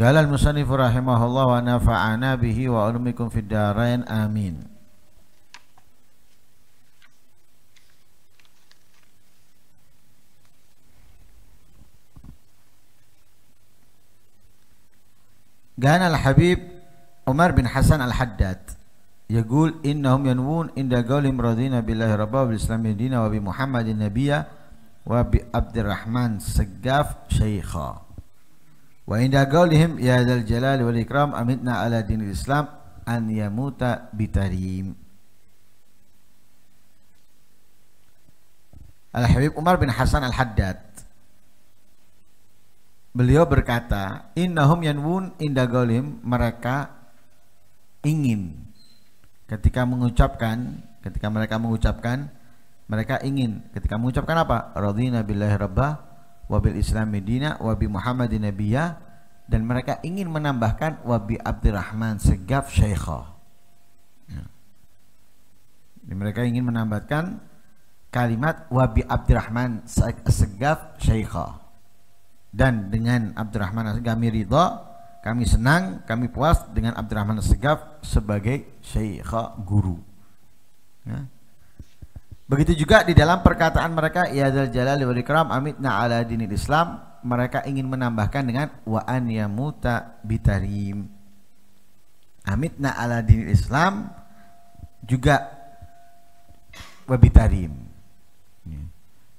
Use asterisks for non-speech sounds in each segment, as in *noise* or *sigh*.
قال المصنف رحمه الله ونفعنا به وعلمكم في الدارين آمين كان الحبيب عمر بن حسن الحداد يقول إنهم ينوون عند قولهم رضينا بالله ربا وبالإسلام دينا وبمحمد النبي وبعبد الرحمن سقاف شيخا Wa inda gaulihim ya dal jalali wal ikram amitna ala dinil Islam an yamuta bitarim. Al-Habib Umar bin Hasan Al-Haddad Beliau berkata, "Innahum yanwun inda gaulim, mereka ingin ketika mengucapkan, ketika mereka mengucapkan, mereka ingin ketika mengucapkan apa? Radhina billahi rabbah wabil Islam dina wabi muhammadin nabiya dan mereka ingin menambahkan wabi abdurrahman segaf syaikha ya. mereka ingin menambahkan kalimat wabi abdurrahman segaf syaikha dan dengan abdurrahman kami ridha kami senang, kami puas dengan Abdurrahman Segaf sebagai syekh guru. Ya. Begitu juga di dalam perkataan mereka ya dal jalali wal ikram amitna ala dinil Islam, mereka ingin menambahkan dengan wa an yamuta bitarim. Amitna ala dinil Islam juga wa bitarim. Ya.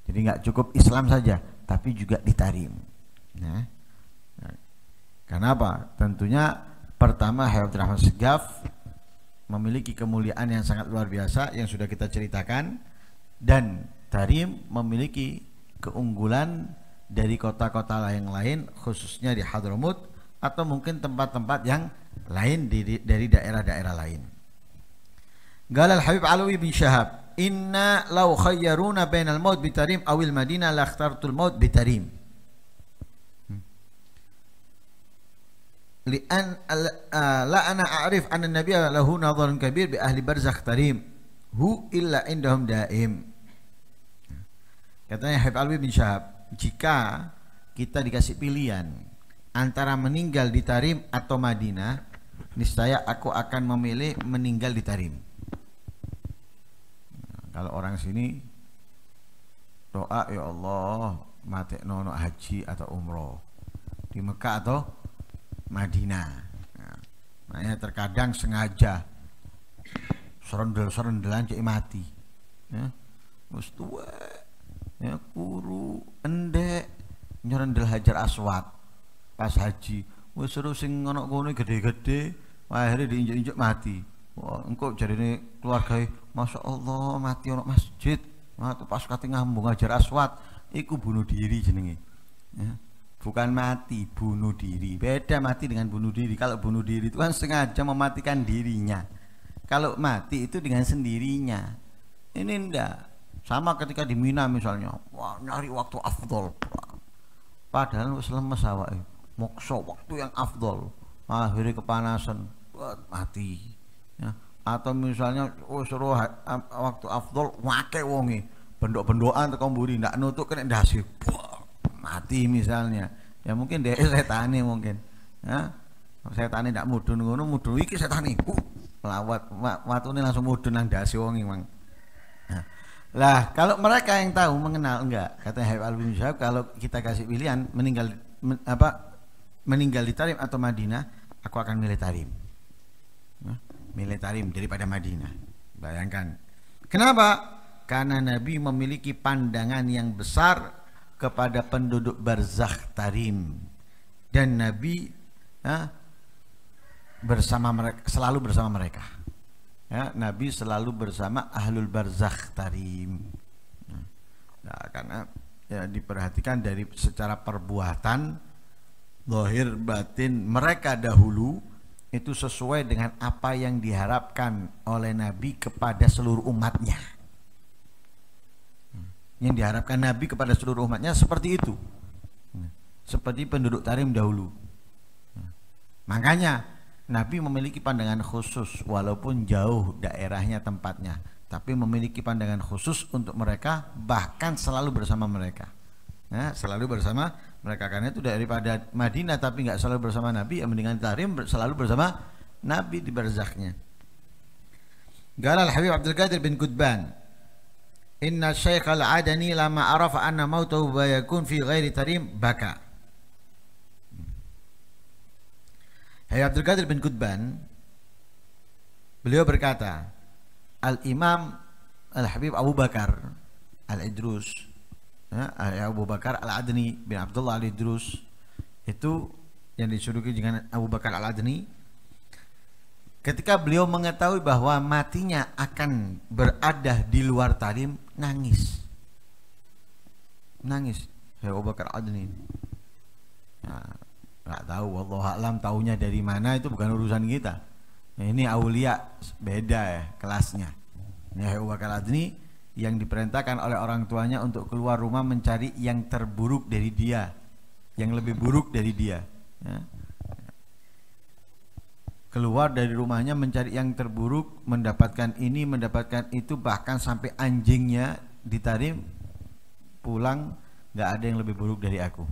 Jadi nggak cukup Islam saja, tapi juga ditarim. Ya. Nah. Kenapa? Tentunya pertama Hayat Rahman Segaf memiliki kemuliaan yang sangat luar biasa yang sudah kita ceritakan dan Tarim memiliki keunggulan dari kota-kota lain lain khususnya di Hadramut atau mungkin tempat-tempat yang lain di, dari daerah-daerah lain. Galal Habib Alawi bin Syahab, "Inna law khayyaruna bainal maut bi Tarim awil Madinah la ikhtartul maut bi Tarim." ana a'rif anna an أن lahu له kabir كبير بأهل برزخ hu illa إلا daim. دائم Katanya Habib Alwi bin Syahab, jika kita dikasih pilihan antara meninggal di Tarim atau Madinah, niscaya aku akan memilih meninggal di Tarim. Nah, kalau orang sini doa ya Allah mati nono haji atau umroh di Mekah atau Madinah. Nah, makanya terkadang sengaja serendel serendelan cek mati. Ya ya kuru endek nyorendel hajar aswad pas haji wes seru sing ngono kono gede-gede akhirnya diinjak-injak mati wah jadi ini keluarga e, Masya Allah mati orang masjid tu pas kate ngambung hajar aswad iku bunuh diri jenenge ya. bukan mati bunuh diri beda mati dengan bunuh diri kalau bunuh diri itu kan sengaja mematikan dirinya kalau mati itu dengan sendirinya ini ndak sama ketika di Mina misalnya, wah nyari waktu afdol. Padahal wis lemes awake. Mokso waktu yang afdol. Akhirnya kepanasan, mati. Ya. Atau misalnya oh, suruh waktu afdol wake wonge. Bendok-bendokan teko mburi ndak nutuk kena ndasi. Mati misalnya. Ya mungkin dia *laughs* setane mungkin. Ya. Setane ndak mudun ngono, mudun iki setane. Uh, lawat watune langsung mudun nang ndasi wonge, Mang. Lah, kalau mereka yang tahu mengenal enggak, kata Habib Al Syahab, kalau kita kasih pilihan meninggal men, apa meninggal di Tarim atau Madinah, aku akan milih Tarim. Nah, milih Tarim daripada Madinah. Bayangkan. Kenapa? Karena Nabi memiliki pandangan yang besar kepada penduduk barzakh Tarim dan Nabi ya, bersama mereka, selalu bersama mereka ya, Nabi selalu bersama ahlul barzakh tarim hmm. nah, karena ya, diperhatikan dari secara perbuatan lohir batin mereka dahulu itu sesuai dengan apa yang diharapkan oleh Nabi kepada seluruh umatnya hmm. yang diharapkan Nabi kepada seluruh umatnya seperti itu hmm. seperti penduduk Tarim dahulu makanya Nabi memiliki pandangan khusus walaupun jauh daerahnya tempatnya, tapi memiliki pandangan khusus untuk mereka bahkan selalu bersama mereka. ya, selalu bersama mereka karena itu daripada Madinah tapi nggak selalu bersama Nabi, yang mendingan Tarim selalu bersama Nabi di barzakhnya Galal Habib Abdul Qadir bin Qudban Inna Syekh Al-Adani lama arafa anna mautahu bayakun fi ghairi Tarim baka. Hayy Abdul Qadir bin Qutban beliau berkata, Al Imam Al Habib Abu Bakar Al Idrus ya, Abu Bakar Al Adni bin Abdullah Al Idrus itu yang disuruhi dengan Abu Bakar Al Adni ketika beliau mengetahui bahwa matinya akan berada di luar tarim nangis nangis Hayy Abu Bakar Al Adni. Nah, ya, nggak tahu Allah alam tahunya dari mana itu bukan urusan kita nah, ini aulia beda ya kelasnya nah, ini yang diperintahkan oleh orang tuanya untuk keluar rumah mencari yang terburuk dari dia yang lebih buruk dari dia ya. keluar dari rumahnya mencari yang terburuk mendapatkan ini mendapatkan itu bahkan sampai anjingnya ditarim pulang nggak ada yang lebih buruk dari aku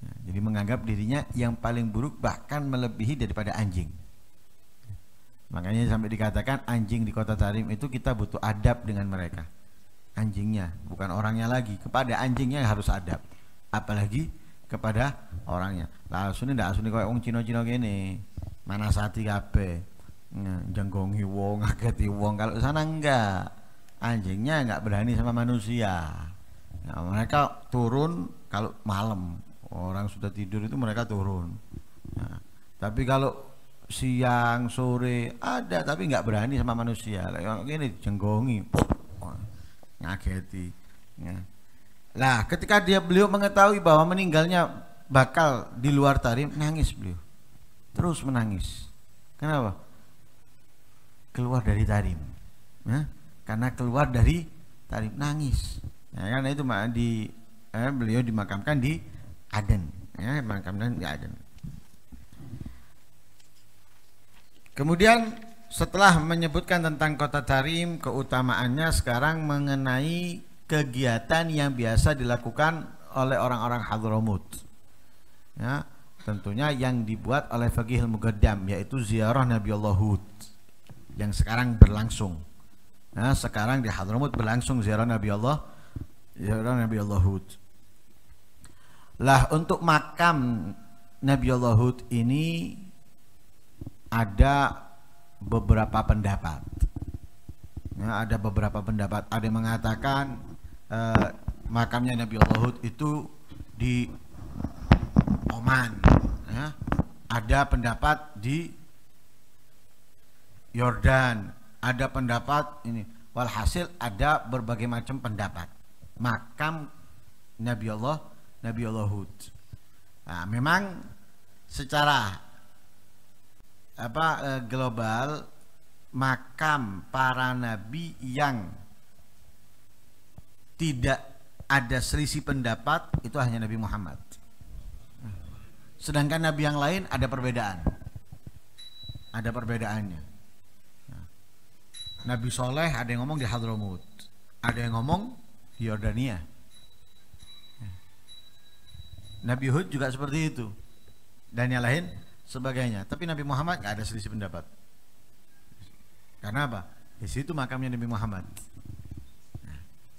Nah, jadi menganggap dirinya yang paling buruk bahkan melebihi daripada anjing. Makanya sampai dikatakan anjing di kota Tarim itu kita butuh adab dengan mereka. Anjingnya, bukan orangnya lagi. Kepada anjingnya harus adab. Apalagi kepada orangnya. Lah asune ndak asune koyo wong Cina-Cina kene. sati kabeh. Jenggongi wong, *laughs* ngageti wong. Kalau sana enggak. Anjingnya enggak berani sama manusia. Nah, mereka turun kalau malam orang sudah tidur itu mereka turun nah, tapi kalau siang sore ada tapi nggak berani sama manusia kayak ini jenggongi ngageti ya. lah ketika dia beliau mengetahui bahwa meninggalnya bakal di luar tarim nangis beliau terus menangis kenapa keluar dari tarim ya. karena keluar dari tarim nangis ya, karena itu di eh, beliau dimakamkan di aden ya makamnya di Aden kemudian setelah menyebutkan tentang kota Tarim keutamaannya sekarang mengenai kegiatan yang biasa dilakukan oleh orang-orang Hadramut ya tentunya yang dibuat oleh Al Mugaddam yaitu ziarah Nabi Allah Hud yang sekarang berlangsung Nah, sekarang di Hadramut berlangsung ziarah Nabi Allah, ziarah Nabi Allah Hud. Lah untuk makam Nabi Allah Hud ini ada beberapa pendapat. Ya, ada beberapa pendapat. Ada yang mengatakan eh, makamnya Nabi Allah Hud itu di Oman. Ya. Ada pendapat di Yordan. Ada pendapat ini. Walhasil ada berbagai macam pendapat. Makam Nabi Allah Nabi Allah Hud. Nah, memang secara apa eh, global makam para nabi yang tidak ada selisih pendapat itu hanya Nabi Muhammad. Sedangkan nabi yang lain ada perbedaan. Ada perbedaannya. Nah, nabi Soleh ada yang ngomong di Hadramaut, ada yang ngomong di Yordania. Nabi Hud juga seperti itu. Dan yang lain sebagainya. Tapi Nabi Muhammad nggak ada selisih pendapat. Karena apa? Di situ makamnya Nabi Muhammad.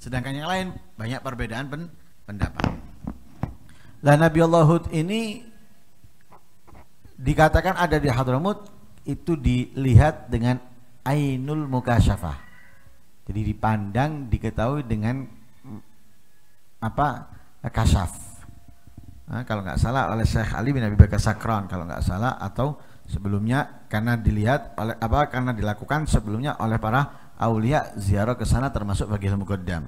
sedangkan yang lain banyak perbedaan pen pendapat. Lah Nabi Allah Hud ini dikatakan ada di Hadramut itu dilihat dengan ainul mukasyafah. Jadi dipandang, diketahui dengan apa? kasyaf Nah, kalau nggak salah oleh Syekh Ali bin Abi Bakar Sakran kalau nggak salah atau sebelumnya karena dilihat oleh apa karena dilakukan sebelumnya oleh para aulia ziarah ke sana termasuk bagi ilmu qaddam.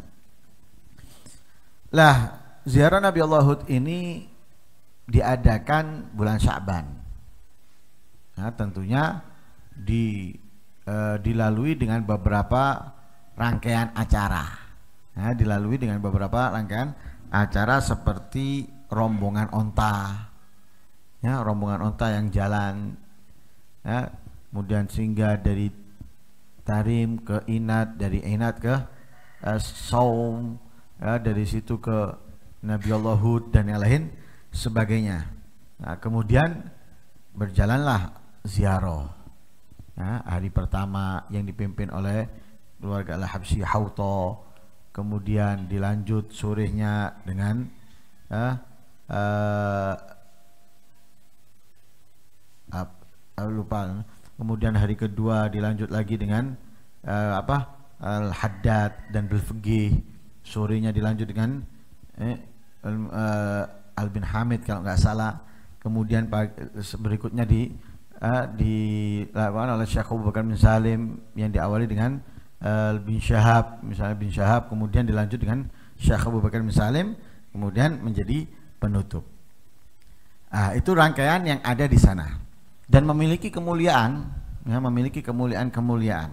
Lah, ziarah Nabi Allah Hud ini diadakan bulan Sya'ban. Nah, tentunya di e, dilalui dengan beberapa rangkaian acara. Nah, dilalui dengan beberapa rangkaian acara seperti rombongan onta ya rombongan onta yang jalan ya kemudian sehingga dari Tarim ke Inat dari Inat ke eh, Saum ya, dari situ ke Nabi Allah Hud dan yang lain sebagainya nah, kemudian berjalanlah ziarah ya, hari pertama yang dipimpin oleh keluarga Al-Habsi Hauto kemudian dilanjut sorenya dengan ya, uh, ap, uh, lupa kemudian hari kedua dilanjut lagi dengan uh, apa al haddad dan belfegi sorenya dilanjut dengan eh, uh, al bin hamid kalau nggak salah kemudian berikutnya di uh, dilakukan oleh Syekh Abu Bakar bin Salim yang diawali dengan uh, bin Syahab misalnya bin Syahab kemudian dilanjut dengan Syekh Abu Bakar bin Salim kemudian menjadi penutup. Nah, itu rangkaian yang ada di sana dan memiliki kemuliaan, ya, memiliki kemuliaan-kemuliaan.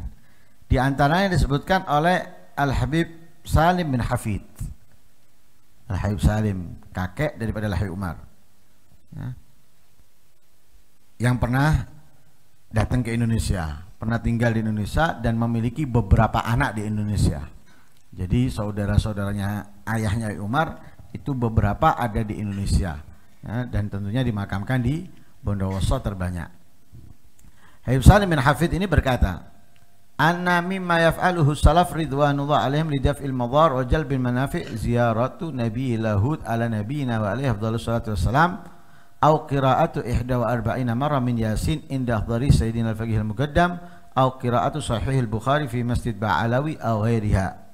Di antaranya disebutkan oleh Al Habib Salim bin Hafid. Al Habib Salim, kakek daripada Al Habib Umar. Ya. Yang pernah datang ke Indonesia, pernah tinggal di Indonesia dan memiliki beberapa anak di Indonesia. Jadi saudara-saudaranya ayahnya Umar itu beberapa ada di Indonesia ya, dan tentunya dimakamkan di Bondowoso terbanyak. Habib Salim bin Hafid ini berkata, anna mimma yaf'aluhu salaf ridwanullah alaihim lidaf'il madar wa jalbil manafi' ziyaratu nabi lahud ala nabi wa alaihi afdhalus salatu wassalam aw qira'atu ihda wa arba'ina marra min yasin inda ahdari sayyidina al-faqih al-muqaddam au qira'atu sahih al-bukhari fi masjid ba'alawi aw ghairiha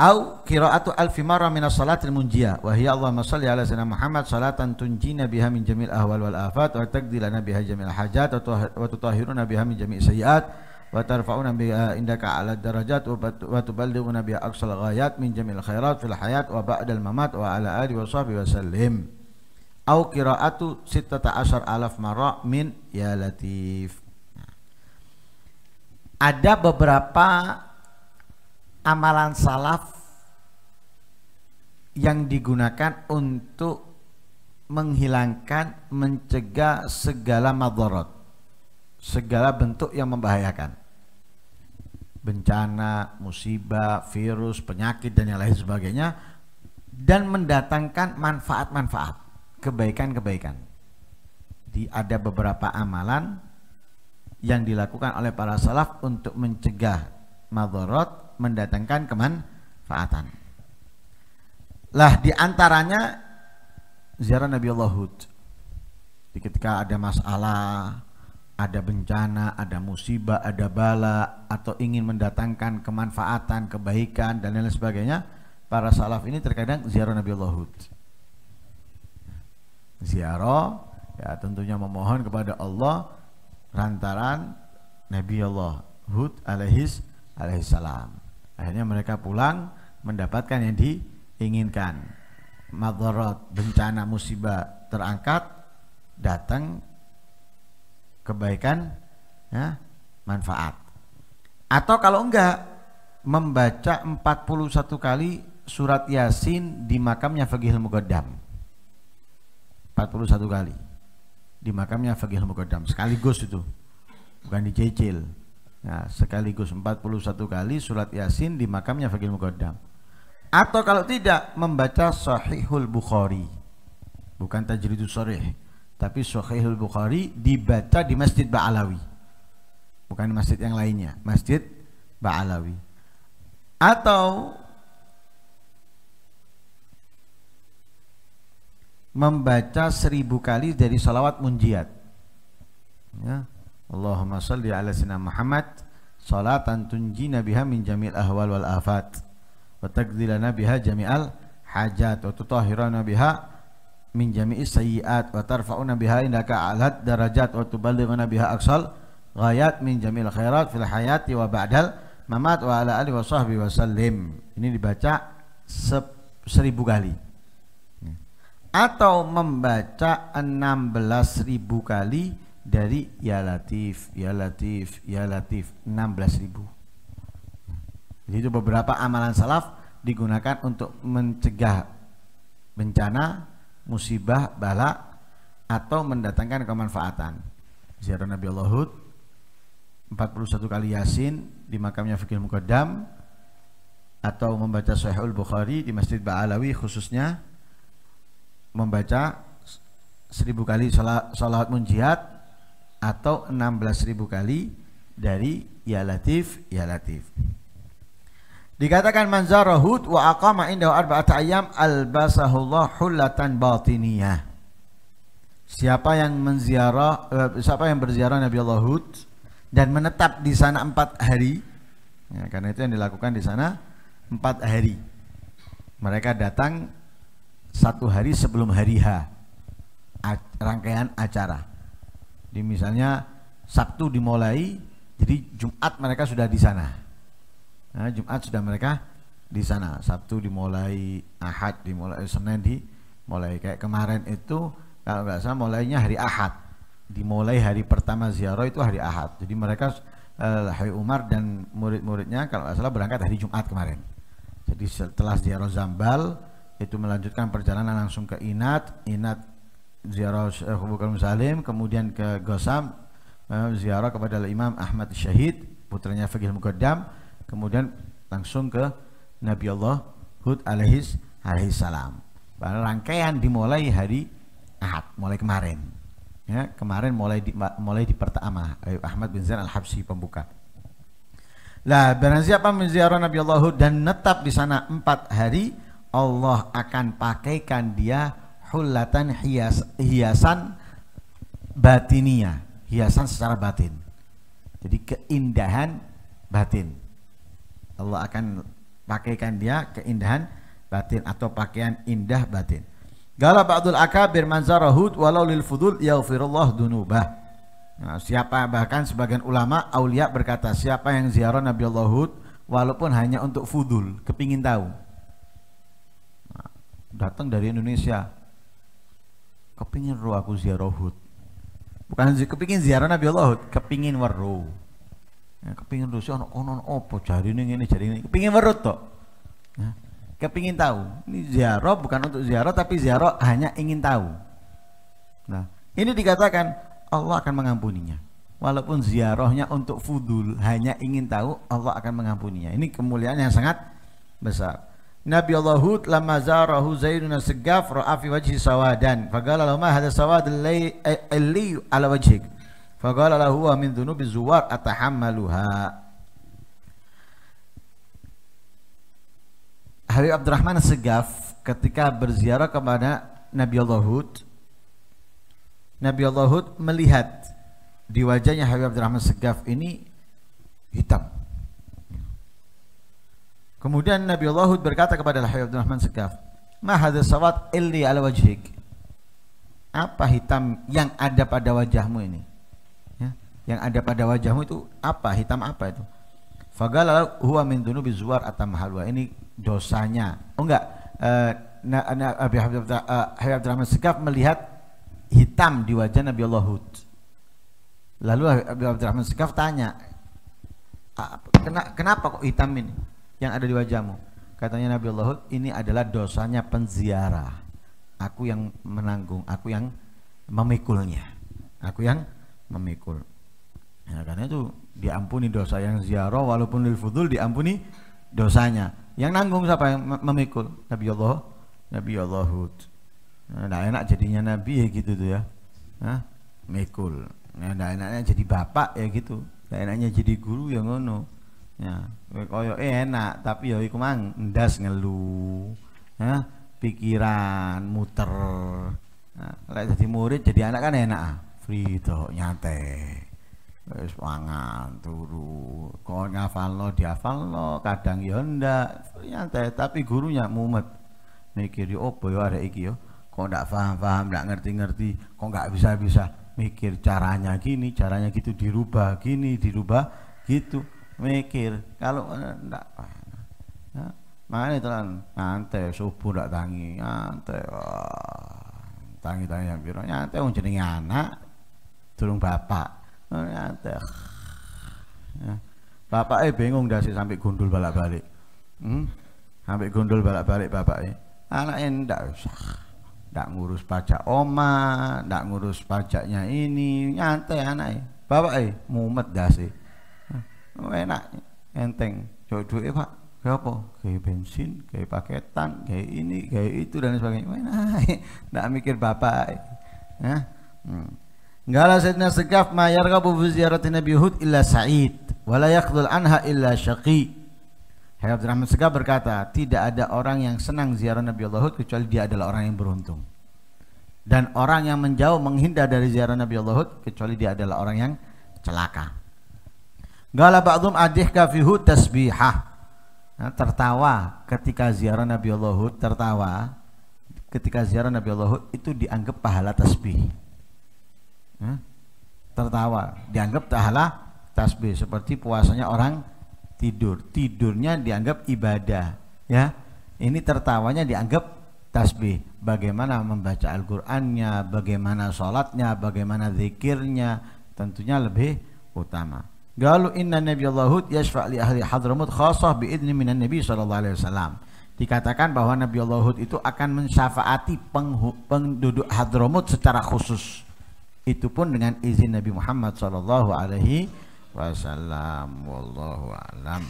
Au kiraatu alfi mara min salatil munjia wa hiya Allahumma shalli ala sayyidina Muhammad salatan tunjina biha min jamil ahwal wal afat wa tagdilana biha jamil hajat wa tutahhiruna biha min jamil sayyiat wa tarfa'una biha indaka ala darajat wa tuballighuna biha aqsal ghayat min jamil khairat fil hayat wa ba'dal mamat wa ala ali wa sahbihi wa sallim. Au kiraatu sittata asyar alaf mara min ya latif. Nah. Ada beberapa amalan salaf yang digunakan untuk menghilangkan, mencegah segala madorot, segala bentuk yang membahayakan. Bencana, musibah, virus, penyakit, dan yang lain sebagainya. Dan mendatangkan manfaat-manfaat, kebaikan-kebaikan. Di ada beberapa amalan yang dilakukan oleh para salaf untuk mencegah madorot mendatangkan kemanfaatan. Lah di antaranya ziarah Nabi Allah Hud. Ketika ada masalah, ada bencana, ada musibah, ada bala, atau ingin mendatangkan kemanfaatan, kebaikan, dan lain sebagainya, para salaf ini terkadang ziarah Nabi Allah Hud. Ziarah, ya tentunya memohon kepada Allah rantaran Nabi Allah Hud alaihis salam Akhirnya mereka pulang mendapatkan yang diinginkan. Madorot, bencana musibah terangkat, datang kebaikan, ya, manfaat. Atau kalau enggak, membaca 41 kali surat Yasin di makamnya Fagihil Mugaddam. 41 kali di makamnya Fagihil Mugaddam sekaligus itu bukan dicicil Nah, sekaligus 41 kali surat Yasin di makamnya Fakir Muqaddam. Atau kalau tidak membaca Sahihul Bukhari. Bukan Tajridus Sharih, tapi Sahihul Bukhari dibaca di Masjid Ba'alawi. Bukan di masjid yang lainnya, Masjid Ba'alawi. Atau membaca seribu kali dari salawat munjiat salli ala sina Muhammad salatan tunjina biha min jamil ahwal wal afat wa tagdilana biha jami'al hajat wa tutahhirana biha min jami'i sayyiat wa tarfa'una biha indaka alat darajat wa tuballighana biha aksal ghayat min jamil khairat fil hayati wa ba'dal mamat wa ala alihi wa sahbihi wa sallim ini dibaca se seribu kali atau membaca enam belas ribu kali dari ya latif, ya latif, ya latif 16.000 ribu. Jadi itu beberapa amalan salaf digunakan untuk mencegah bencana, musibah, bala atau mendatangkan kemanfaatan. Ziarah Nabi Allah Hud 41 kali Yasin di makamnya Fikir Mukaddam atau membaca Sahihul Bukhari di Masjid Ba'alawi khususnya membaca seribu kali salat, salat munjiat atau 16.000 kali dari ya latif ya latif. Dikatakan manzarahud wa aqama indahu arba'ata ayyam albasahullah hullatan batiniyah. Siapa yang menziarah eh, siapa yang berziarah Nabi Allah Hud dan menetap di sana empat hari ya, karena itu yang dilakukan di sana empat hari mereka datang satu hari sebelum hari H rangkaian acara di misalnya Sabtu dimulai, jadi Jumat mereka sudah di sana. Nah, Jumat sudah mereka di sana. Sabtu dimulai, Ahad dimulai, eh, Senin dimulai. Kayak kemarin itu kalau nggak salah mulainya hari Ahad. Dimulai hari pertama ziarah itu hari Ahad. Jadi mereka eh, Hai Umar dan murid-muridnya kalau nggak salah berangkat hari Jumat kemarin. Jadi setelah ziarah Zambal itu melanjutkan perjalanan langsung ke Inat, Inat ziarah Syekh Bakar Salim, kemudian ke Gosam eh, ziarah kepada Imam Ahmad Syahid, putranya Fagil Mukaddam, kemudian langsung ke Nabi Allah Hud alaihis alaihis salam. Rangkaian dimulai hari Ahad, mulai kemarin. Ya, kemarin mulai di, mulai di pertama eh, Ahmad bin Zain al habsi pembuka. Lah, barang siapa menziarah Nabi Allah Hud dan netap di sana empat hari, Allah akan pakaikan dia hulatan hias, hiasan batinia, hiasan secara batin. Jadi keindahan batin. Allah akan pakaikan dia keindahan batin atau pakaian indah batin. Gala ba'dul akabir man hud walau lil fudul yaghfirullah dunubah. Nah, siapa bahkan sebagian ulama aulia berkata siapa yang ziarah Nabi Allah Hud walaupun hanya untuk fudul, kepingin tahu. Nah, datang dari Indonesia, kepingin roh aku ziarah Hud bukan kepingin ziarah Nabi Allah Hud kepingin weru ya, kepingin roh sih ono opo jari ini ini jari ini kepingin weru tok ya, kepingin tahu ini ziarah bukan untuk ziarah tapi ziarah hanya ingin tahu nah ini dikatakan Allah akan mengampuninya walaupun ziarahnya untuk fudul hanya ingin tahu Allah akan mengampuninya ini kemuliaan yang sangat besar Nabi Allah Hud lama zarahu Zaidun as-Saggaf ra'afi wajhi sawadan faqala lahu ma hadha sawad eh, alli ala wajhik faqala lahu huwa min dhunubi zuwar atahammaluha Habib Abdurrahman Segaf ketika berziarah kepada Nabi Allah Hud Nabi Allah Hud melihat di wajahnya Habib Abdurrahman Segaf ini hitam Kemudian Nabi Allah Hud berkata kepada Lahir Abdul Rahman Sekaf, Ma hadis sawat illi ala wajhik. Apa hitam yang ada pada wajahmu ini? Ya, yang ada pada wajahmu itu apa? Hitam apa itu? Fagala huwa min dunubi zuwar atam halwa. Ini dosanya. Oh enggak. Eh, Nabi na, eh, Abdul, Rahman Sekaf melihat hitam di wajah Nabi Allah Hud. Lalu Abi Abdul Rahman Sekaf tanya, kenapa kok hitam ini? yang ada di wajahmu. Katanya Nabi Allah, ini adalah dosanya penziarah. Aku yang menanggung, aku yang memikulnya. Aku yang memikul. Ya, karena itu diampuni dosa yang ziarah walaupun lil fudul diampuni dosanya. Yang nanggung siapa yang memikul? Nabi Allah, Nabi Allah Hud. Nah, enak jadinya Nabi ya gitu tuh ya. Nah, mikul. Nah, enaknya jadi bapak ya gitu. Nah, enaknya jadi guru ya ngono ya koyo enak tapi ya iku mang ndas ngelu ya pikiran muter nah, lek jadi murid jadi anak kan enak ah. free to nyantai wis mangan turu lo diafal lo kadang ya ndak nyate tapi gurunya mumet mikir yo ya opo yo ya arek iki yo ya? kok ndak paham-paham ndak ngerti-ngerti kok nggak bisa-bisa mikir caranya gini caranya gitu dirubah gini dirubah gitu mikir kalau enggak eh, ya, mana itu kan nanti subuh enggak tangi nanti wah tangi tangi yang biru nanti wong jadi anak turun bapak oh, nanti ya. bapak eh bingung dasi sampai gundul balak balik hmm? sampai gundul balak balik bapak eh anak enggak usah ndak ngurus pajak oma, ndak ngurus pajaknya ini, nyantai anak bapak eh mumet dah sih Oh, enak enteng jodoh ya pak kayak apa kayak bensin kayak paketan kayak ini kayak itu dan sebagainya oh, enak tidak mikir bapak ya hmm. Gala Sayyidina Segaf ma yargabu fi ziyarati Nabi Hud illa Sa'id wa la yaqdul anha illa Syaqi Hayy Rahman Segaf berkata tidak ada orang yang senang ziarah Nabi Allah Hud kecuali dia adalah orang yang beruntung dan orang yang menjauh menghindar dari ziarah Nabi Allah Hud kecuali dia adalah orang yang celaka Gala ba'dhum adhika fihu tasbihah. Nah, tertawa ketika ziarah Nabi Allah Hud, tertawa ketika ziarah Nabi Allah Hud itu dianggap pahala tasbih. Hmm? tertawa dianggap pahala tasbih seperti puasanya orang tidur. Tidurnya dianggap ibadah, ya. Ini tertawanya dianggap tasbih bagaimana membaca Al-Qur'annya bagaimana sholatnya bagaimana zikirnya tentunya lebih utama Galu inna Nabi Allahud yashfa' li ahli Hadramut khasah bi'idni minan Nabi saw Dikatakan bahwa Nabi Allahud itu akan mensyafaati penduduk Hadramut secara khusus. Itu pun dengan izin Nabi Muhammad saw. alaihi Wallahu a'lam.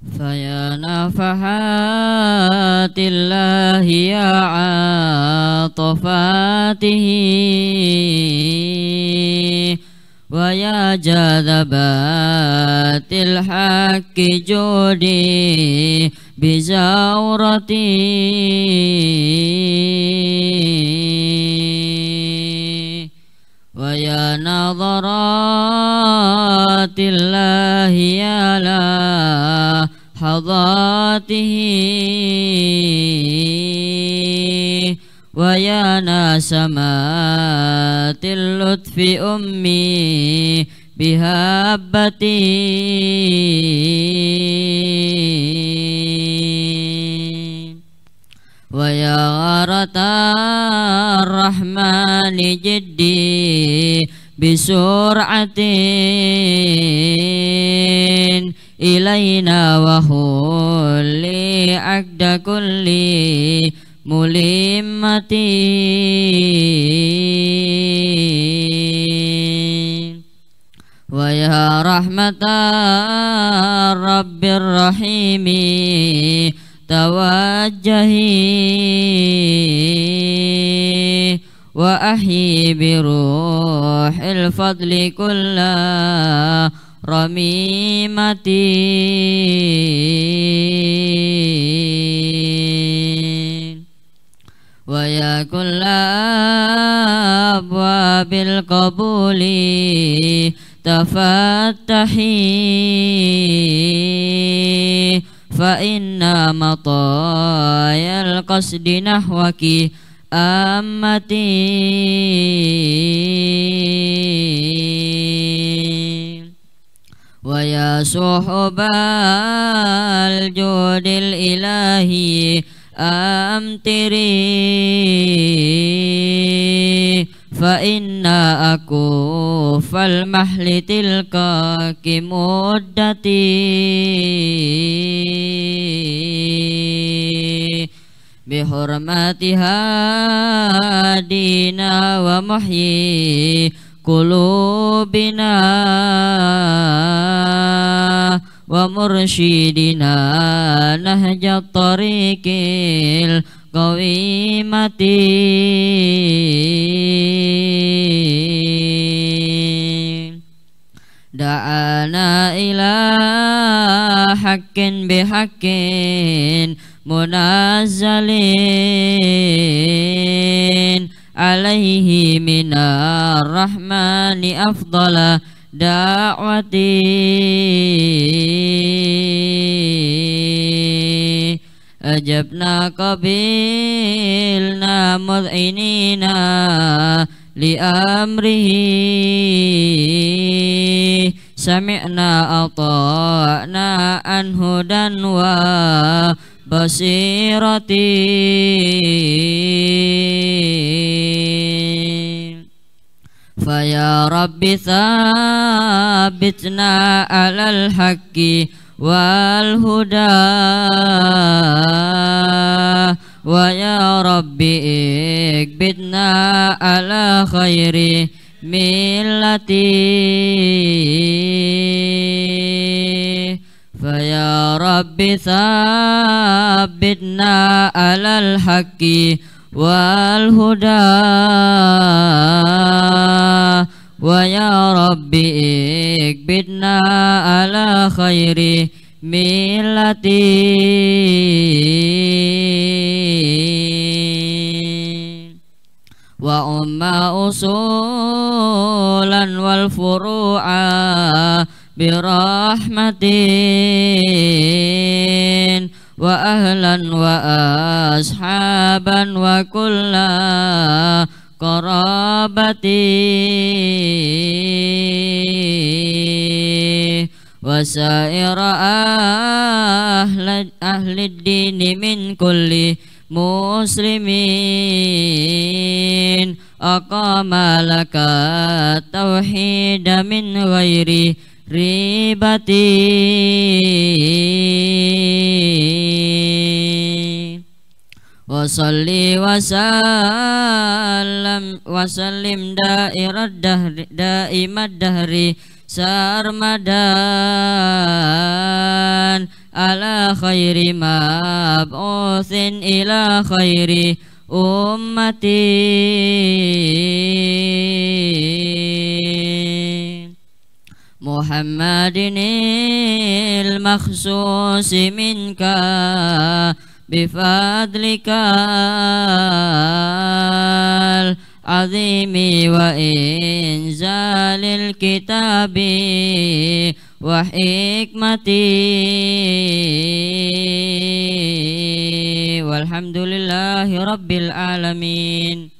فيا نافحا صفات الله يا عاطفاته ويا جذبات الحق جودي بزورتي ويا نظرات الله يا لا لحظاته ويا ناسمات اللطف أمي بهابتي ويا غارة الرحمن جدي بسرعة إلينا وخلي عقد كل ملمتي ويا رحمة الرب الرحيم توجهي وأحيي بروح الفضل كلها Rami mati Wa ya kullabwa bil qabuli Tafattahi Fa inna matayal qasdi nahwaki Ammati ويا صحبان الجود الإلهي أمطري فإن أكوف المحل تلك مدتي بحرمة دينا ومحيي qulubina wa mursyidina nahjat tariqil qawimati da'ana ila haqqin bihaqqin munazzalin munazzalin alaihi minar rahmani afdala da'wati ajabna qabilna mu'inina li amrihi sami'na ata'na an hudan wa بصيرتي فيا رب ثابتنا على الحق والهدى ويا رب اكبتنا على خير ملتي Rabbi sabitna alal haqqi wal huda wa ya Rabbi ikbitna ala khairi milati wa umma usulan wal furu'ah birahmatin wa ahlan wa ashaban wa kulla qarabati wa saira ahli, ahli dini min kulli muslimin aqama laka tauhid min ghairi ribati Wasalli wasallam wasallim dairad dahri daimad dahri sarmadan ala khairi mab'uthin ila khairi ummati محمد المخصوص منك بفضلك العظيم وإنزال الكتاب وحكمتي والحمد لله رب العالمين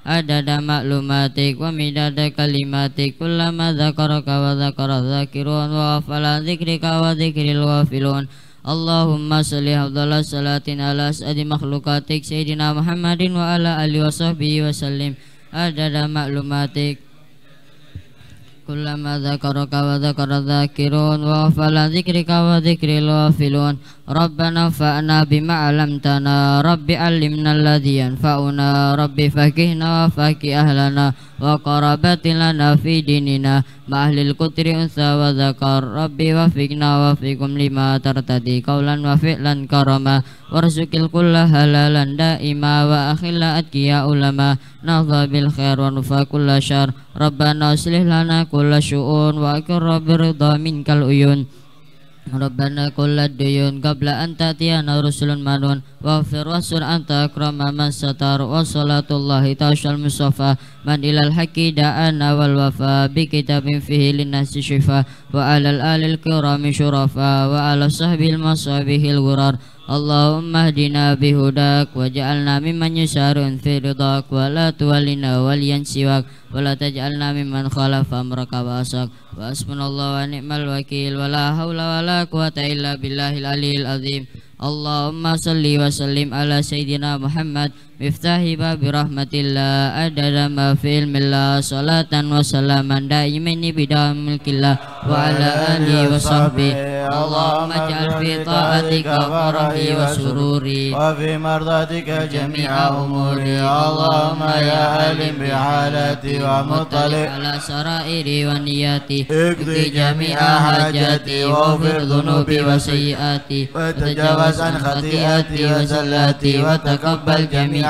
adada maklumatik wa midada kalimatik kullama dzakaraka wa dzakara dzakirun wa afala dzikrika wa filuan. Allahumma salli afdhal salatin ala asadi makhlukatik sayyidina Muhammadin wa ala alihi wa sahbihi wasallim adada maklumatik كلما ذكرك وذكر الذاكرون وغفل ذكرك وذكر الغافلون ربنا فأنا بما علمتنا رب علمنا الذي ينفعنا رب فكهنا وفك أهلنا وقربت لنا في ديننا bahli al-qutri unsa wa zakar rabbi lima tartadi kaulan wa fi'lan karama warzukil kulla halalan da'ima wa ulama nadha bil khair wa aslih lana kullashuun syu'un wa akir kaluyun Rabbana kullad duyun qabla an tatiyana rusulun manun wa fir wasun anta akrama man satar wa salatullahi tashal musaffa man ilal haqqi da'ana wal wafa bi kitabin fihi linnasi syifa wa alal alil kirami wa ala sahbil masabihil gurar Allahumma ahdina bihudak waj'alna mimman yusharun fi ridak wa la tuwallina waliyan siwak wa la taj'alna mimman wakil wa la hawla wa billahil aliyil azim Allahumma salli wa sallim ala sayyidina Muhammad miftahi babi rahmatillah adada ma fi ilmillah salatan wa salaman daimini bidah milkillah wa ala alihi wa sahbihi Allahumma ja'al fi ta'atika farahi wa sururi wa fi mardatika jami'a umuri Allahumma ya alim bi halati wa mutali ala sarairi wa niyati ikdi jami'a hajati wa fir dhunubi wa sayyati wa tajawaz an khati'ati wa zallati wa takabbal jami'a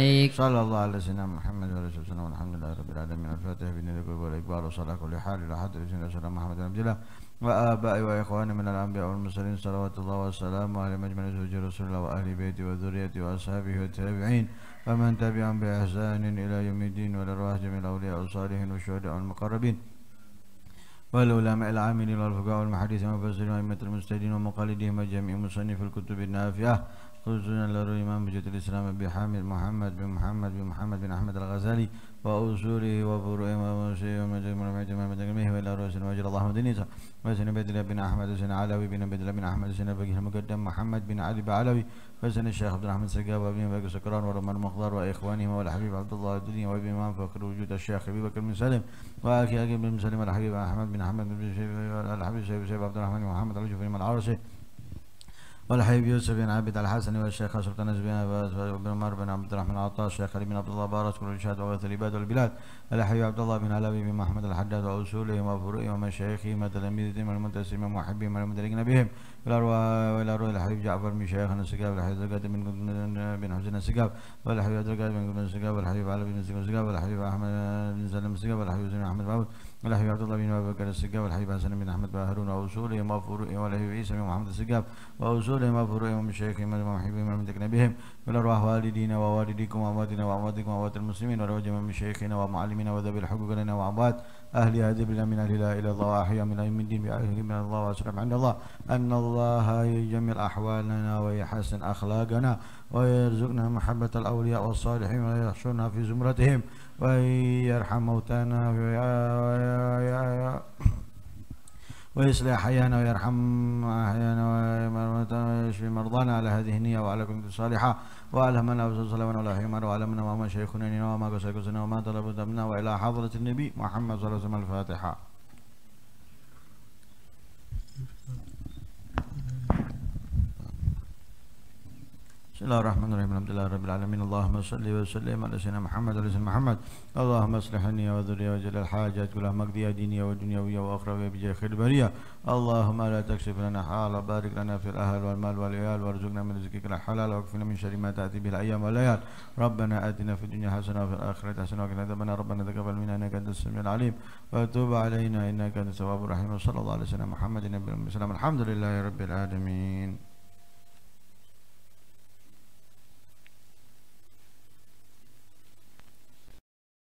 عليك صلى الله على سيدنا محمد وعلى اله وسلم والحمد لله رب العالمين الفاتحه بالنبي والاقبال وصلى كل حال الى حضره سيدنا محمد بن عبد الله وآبائي وإخواني من الأنبياء والمرسلين صلوات الله وسلامه على مجمع زوج رسول الله وأهل بيته وذريته وأصحابه والتابعين ومن تبعهم بإحسان إلى يوم الدين ولأرواح جميع الأولياء والصالحين والشهداء والمقربين والعلماء العاملين والفقهاء والمحدثين والمفسرين وأئمة المجتهدين ومقلدهم وجميع مصنف الكتب النافعة أذن لروي إمام بجد الإسلام أبي حامد محمد بن محمد بن محمد بن أحمد الغزالي وأصوله وفروعه وموسيه ومجد من بعد ما بدقمه وإلى رؤوس المجد اللهم دنيسا وسن بدل بن أحمد سنة علوي بن بدل بن أحمد سنة بقيه المقدم محمد بن علي بعلوي فسنة الشيخ عبد الرحمن سجاب وابن بقي سكران ورمان مخضر وإخوانهما والحبيب عبد الله الدنيا وابن إمام فقر وجود الشيخ أبي بكر بن سالم وأخي أبي بن سالم الحبيب أحمد بن أحمد بن الحبيب سيف عبد الرحمن محمد الجفري العرسي والحبيب يوسف بن عبد الحسني والشيخ أشرف النجم بن عمر بن عبد الرحمن عطاء الشيخ علي بن عبد الله بارس كل الشهد وغيث العباد والبلاد الحبيب عبد الله بن علوي بن محمد الحداد وأصولهم وفروعهم ومشايخهم وتلاميذهم والمنتسبين ومحبهم والمدركين بهم والارواح والارواح الحبيب جعفر من شيخ السقاف والحبيب عبد بن بن حسين السقاف والحبيب عبد القادر بن بن السقاف والحبيب علي بن السقاف والحبيب احمد بن سلم السقاف والحبيب احمد معبود الله عبد الله بن أبي بكر السجاب والحبيب حسن بن أحمد بن هارون وأصولهم وفروعهم والحبيب عيسى بن محمد السجاب وأصولهم وفروعهم أمم ومشايخهم ومحبهم ومن نبيهم والأرواح والدينا ووالديكم وأمواتنا وأمواتكم وأموات المسلمين والأوج من شيخنا ومعلمنا وذوي الحقوق لنا وأموات أهل هذه البلاد من أهل لا إله إلا الله أحيا من أئمة الدين باهل من الله وأسلم عند الله أن الله يجمل أحوالنا ويحسن أخلاقنا ويرزقنا محبة الأولياء والصالحين ويحشرنا في زمرتهم ويرحم موتانا ويصلح أحيانا ويرحم أحيانا ويشفي مرضانا على هذه النية وعلى كل صالحة وعلى من أوزن وعلى ولا حمار وعلى من وما شيخنا وما قسى وما طلبت وإلى حضرة النبي محمد صلى الله عليه وسلم الفاتحة بسم الله الرحمن الرحيم الحمد لله رب العالمين اللهم صل وسلم على سيدنا محمد وعلى سيدنا محمد اللهم اصلح لي وذري وجل الحاجات كلها مقضية دينية ودنيوية وأخروية بجاه خير البرية اللهم لا تكشف لنا حال بارك لنا في الأهل والمال والعيال وارزقنا من رزقك الحلال واكفنا من شر ما تأتي به الأيام والليال ربنا آتنا في الدنيا حسنة وفي الآخرة حسنة وقنا عذابنا ربنا تقبل منا إنك أنت السميع العليم وتوب علينا إنك أنت التواب الرحيم وصلى الله على سيدنا محمد النبي السلام الحمد لله رب العالمين